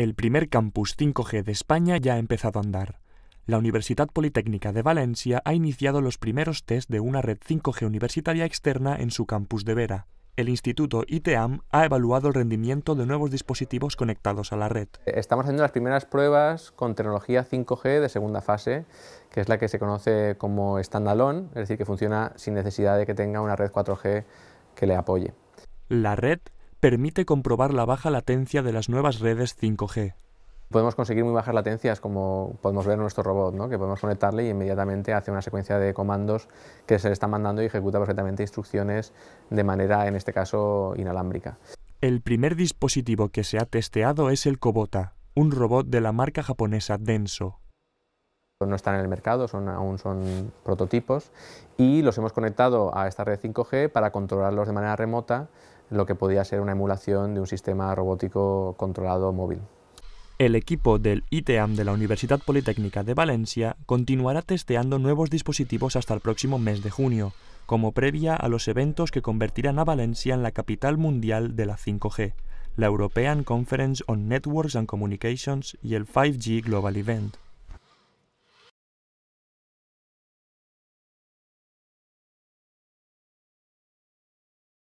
El primer campus 5G de España ya ha empezado a andar. La Universidad Politécnica de Valencia ha iniciado los primeros test de una red 5G universitaria externa en su campus de Vera. El Instituto ITAM ha evaluado el rendimiento de nuevos dispositivos conectados a la red. Estamos haciendo las primeras pruebas con tecnología 5G de segunda fase, que es la que se conoce como standalone, es decir, que funciona sin necesidad de que tenga una red 4G que le apoye. La red permite comprobar la baja latencia de las nuevas redes 5G. Podemos conseguir muy bajas latencias, como podemos ver en nuestro robot, que podemos conectarle y inmediatamente hace una secuencia de comandos que se le está mandando y ejecuta perfectamente instrucciones de manera, en este caso, inalámbrica. El primer dispositivo que se ha testeado es el Kobota, un robot de la marca japonesa Denso, no están en el mercado, son, aún son prototipos, y los hemos conectado a esta red 5G para controlarlos de manera remota lo que podía ser una emulación de un sistema robótico controlado móvil. El equipo del ITAM de la Universidad Politécnica de Valencia continuará testeando nuevos dispositivos hasta el próximo mes de junio, como previa a los eventos que convertirán a Valencia en la capital mundial de la 5G, la European Conference on Networks and Communications y el 5G Global Event.